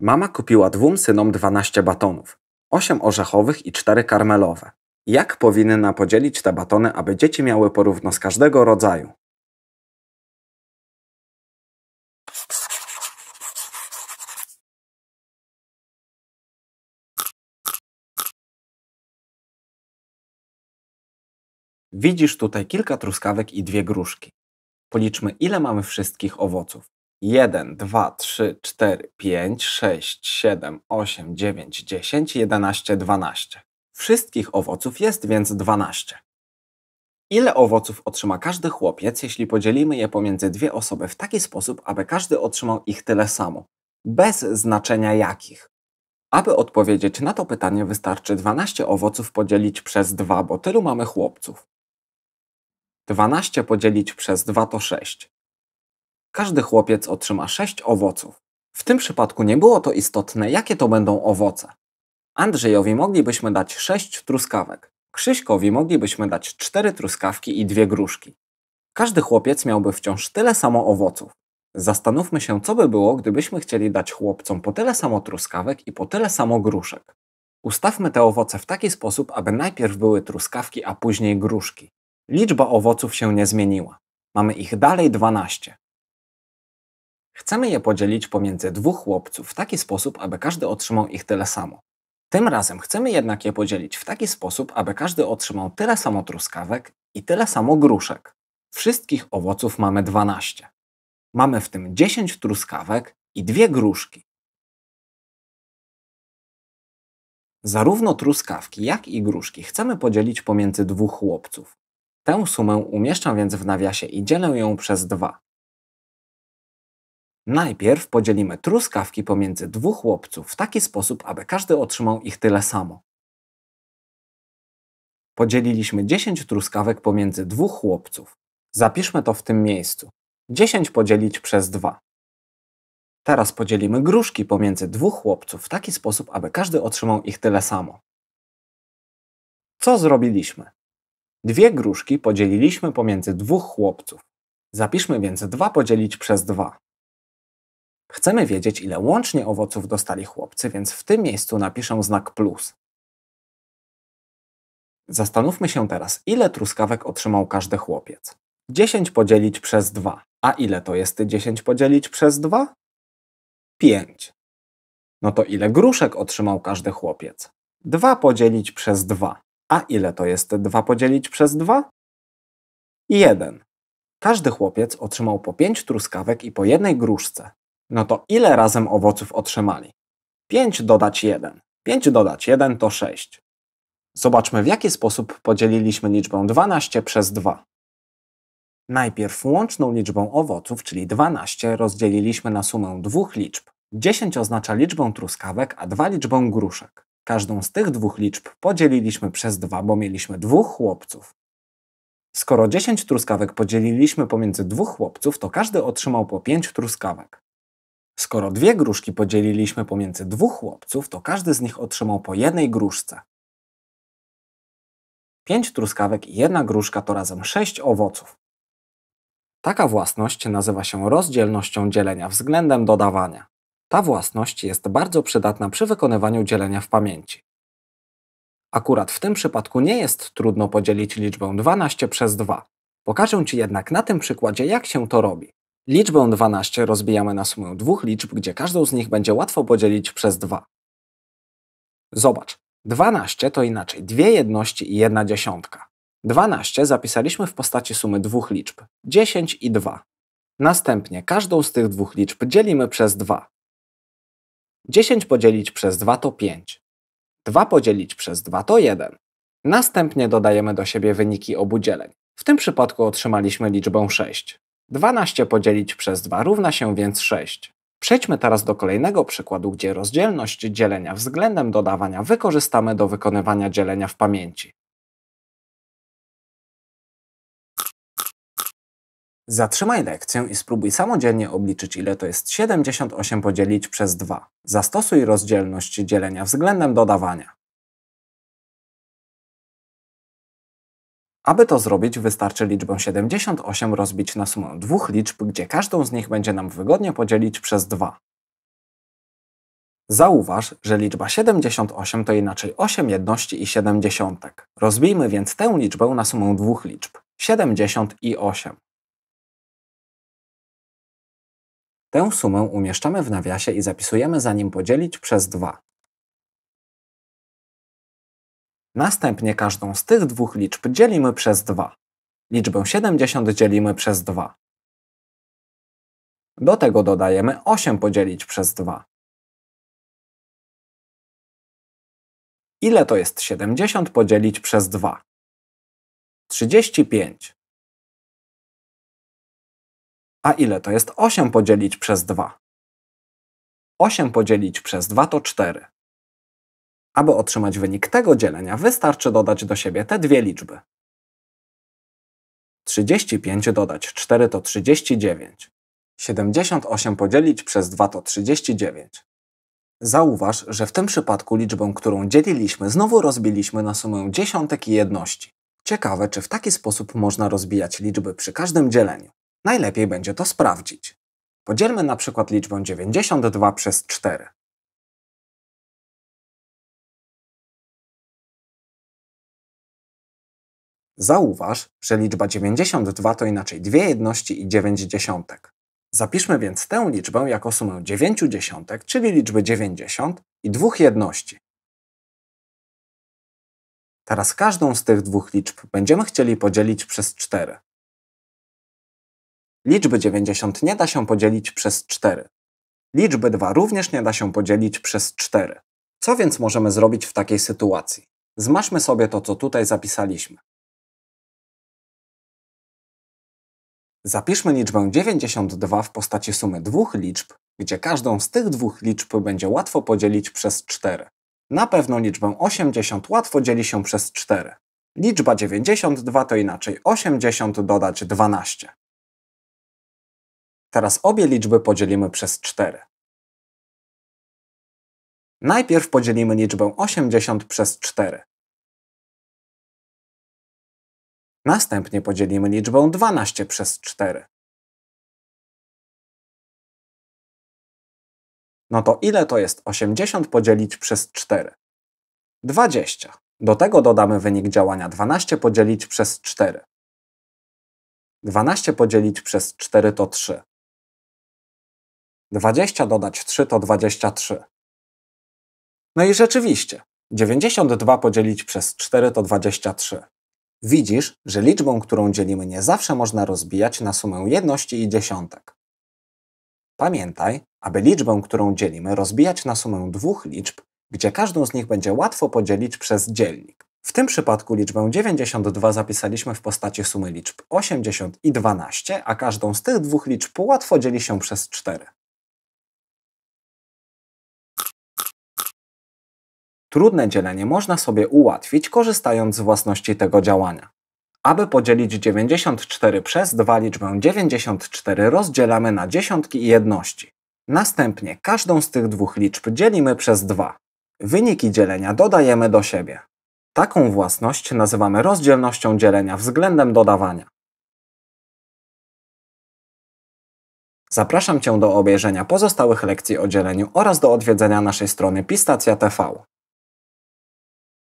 Mama kupiła dwóm synom 12 batonów, 8 orzechowych i 4 karmelowe. Jak powinna podzielić te batony, aby dzieci miały porówno z każdego rodzaju? Widzisz tutaj kilka truskawek i dwie gruszki. Policzmy, ile mamy wszystkich owoców. 1, 2, 3, 4, 5, 6, 7, 8, 9, 10, 11, 12. Wszystkich owoców jest więc 12. Ile owoców otrzyma każdy chłopiec, jeśli podzielimy je pomiędzy dwie osoby w taki sposób, aby każdy otrzymał ich tyle samo, bez znaczenia jakich? Aby odpowiedzieć na to pytanie, wystarczy 12 owoców podzielić przez 2, bo tylu mamy chłopców. 12 podzielić przez 2 to 6. Każdy chłopiec otrzyma sześć owoców. W tym przypadku nie było to istotne, jakie to będą owoce. Andrzejowi moglibyśmy dać sześć truskawek, Krzyśkowi moglibyśmy dać cztery truskawki i dwie gruszki. Każdy chłopiec miałby wciąż tyle samo owoców. Zastanówmy się, co by było, gdybyśmy chcieli dać chłopcom po tyle samo truskawek i po tyle samo gruszek. Ustawmy te owoce w taki sposób, aby najpierw były truskawki, a później gruszki. Liczba owoców się nie zmieniła. Mamy ich dalej 12. Chcemy je podzielić pomiędzy dwóch chłopców w taki sposób, aby każdy otrzymał ich tyle samo. Tym razem chcemy jednak je podzielić w taki sposób, aby każdy otrzymał tyle samo truskawek i tyle samo gruszek. Wszystkich owoców mamy 12. Mamy w tym 10 truskawek i dwie gruszki. Zarówno truskawki, jak i gruszki chcemy podzielić pomiędzy dwóch chłopców. Tę sumę umieszczam więc w nawiasie i dzielę ją przez dwa. Najpierw podzielimy truskawki pomiędzy dwóch chłopców w taki sposób, aby każdy otrzymał ich tyle samo. Podzieliliśmy 10 truskawek pomiędzy dwóch chłopców. Zapiszmy to w tym miejscu. 10 podzielić przez 2. Teraz podzielimy gruszki pomiędzy dwóch chłopców w taki sposób, aby każdy otrzymał ich tyle samo. Co zrobiliśmy? Dwie gruszki podzieliliśmy pomiędzy dwóch chłopców. Zapiszmy więc 2 podzielić przez 2. Chcemy wiedzieć, ile łącznie owoców dostali chłopcy, więc w tym miejscu napiszę znak plus. Zastanówmy się teraz, ile truskawek otrzymał każdy chłopiec. 10 podzielić przez 2. A ile to jest 10 podzielić przez 2? 5. No to ile gruszek otrzymał każdy chłopiec? 2 podzielić przez 2. A ile to jest 2 podzielić przez 2? 1. Każdy chłopiec otrzymał po 5 truskawek i po jednej gruszce. No to ile razem owoców otrzymali? 5 dodać 1. 5 dodać 1 to 6. Zobaczmy, w jaki sposób podzieliliśmy liczbę 12 przez 2. Najpierw łączną liczbą owoców, czyli 12, rozdzieliliśmy na sumę dwóch liczb. 10 oznacza liczbę truskawek, a 2 liczbę gruszek. Każdą z tych dwóch liczb podzieliliśmy przez 2, bo mieliśmy dwóch chłopców. Skoro 10 truskawek podzieliliśmy pomiędzy dwóch chłopców, to każdy otrzymał po 5 truskawek. Skoro dwie gruszki podzieliliśmy pomiędzy dwóch chłopców, to każdy z nich otrzymał po jednej gruszce. Pięć truskawek i jedna gruszka to razem sześć owoców. Taka własność nazywa się rozdzielnością dzielenia względem dodawania. Ta własność jest bardzo przydatna przy wykonywaniu dzielenia w pamięci. Akurat w tym przypadku nie jest trudno podzielić liczbę 12 przez 2. Pokażę Ci jednak na tym przykładzie, jak się to robi. Liczbę 12 rozbijamy na sumę dwóch liczb, gdzie każdą z nich będzie łatwo podzielić przez 2. Zobacz, 12 to inaczej dwie jedności i jedna dziesiątka. 12 zapisaliśmy w postaci sumy dwóch liczb 10 i 2. Następnie każdą z tych dwóch liczb dzielimy przez 2. 10 podzielić przez 2 to 5. 2 podzielić przez 2 to 1. Następnie dodajemy do siebie wyniki obu dzieleń. W tym przypadku otrzymaliśmy liczbę 6. 12 podzielić przez 2 równa się więc 6. Przejdźmy teraz do kolejnego przykładu, gdzie rozdzielność dzielenia względem dodawania wykorzystamy do wykonywania dzielenia w pamięci. Zatrzymaj lekcję i spróbuj samodzielnie obliczyć, ile to jest 78 podzielić przez 2. Zastosuj rozdzielność dzielenia względem dodawania. Aby to zrobić, wystarczy liczbę 78 rozbić na sumę dwóch liczb, gdzie każdą z nich będzie nam wygodnie podzielić przez 2. Zauważ, że liczba 78 to inaczej 8 jedności i 70. Rozbijmy więc tę liczbę na sumę dwóch liczb 70 i 8. Tę sumę umieszczamy w nawiasie i zapisujemy za nim podzielić przez 2. Następnie każdą z tych dwóch liczb dzielimy przez 2. Liczbę 70 dzielimy przez 2. Do tego dodajemy 8 podzielić przez 2. Ile to jest 70 podzielić przez 2? 35. A ile to jest 8 podzielić przez 2? 8 podzielić przez 2 to 4. Aby otrzymać wynik tego dzielenia, wystarczy dodać do siebie te dwie liczby. 35 dodać 4 to 39. 78 podzielić przez 2 to 39. Zauważ, że w tym przypadku liczbę, którą dzieliliśmy, znowu rozbiliśmy na sumę dziesiątek i jedności. Ciekawe, czy w taki sposób można rozbijać liczby przy każdym dzieleniu. Najlepiej będzie to sprawdzić. Podzielmy na przykład liczbę 92 przez 4. Zauważ, że liczba 92 to inaczej dwie jedności i 9 dziesiątek. Zapiszmy więc tę liczbę jako sumę 9 dziesiątek, czyli liczby 90 i dwóch jedności. Teraz każdą z tych dwóch liczb będziemy chcieli podzielić przez 4. Liczby 90 nie da się podzielić przez 4. Liczby 2 również nie da się podzielić przez 4. Co więc możemy zrobić w takiej sytuacji? Zmaszmy sobie to, co tutaj zapisaliśmy. Zapiszmy liczbę 92 w postaci sumy dwóch liczb, gdzie każdą z tych dwóch liczb będzie łatwo podzielić przez 4. Na pewno liczbę 80 łatwo dzieli się przez 4. Liczba 92 to inaczej 80 dodać 12. Teraz obie liczby podzielimy przez 4. Najpierw podzielimy liczbę 80 przez 4. Następnie podzielimy liczbą 12 przez 4. No to ile to jest 80 podzielić przez 4? 20. Do tego dodamy wynik działania 12 podzielić przez 4. 12 podzielić przez 4 to 3. 20 dodać 3 to 23. No i rzeczywiście, 92 podzielić przez 4 to 23. Widzisz, że liczbą, którą dzielimy nie zawsze można rozbijać na sumę jedności i dziesiątek. Pamiętaj, aby liczbę, którą dzielimy, rozbijać na sumę dwóch liczb, gdzie każdą z nich będzie łatwo podzielić przez dzielnik. W tym przypadku liczbę 92 zapisaliśmy w postaci sumy liczb 80 i 12, a każdą z tych dwóch liczb łatwo dzieli się przez 4. Trudne dzielenie można sobie ułatwić, korzystając z własności tego działania. Aby podzielić 94 przez 2 liczbę 94 rozdzielamy na dziesiątki i jedności. Następnie każdą z tych dwóch liczb dzielimy przez 2. Wyniki dzielenia dodajemy do siebie. Taką własność nazywamy rozdzielnością dzielenia względem dodawania. Zapraszam Cię do obejrzenia pozostałych lekcji o dzieleniu oraz do odwiedzenia naszej strony Pistacja TV.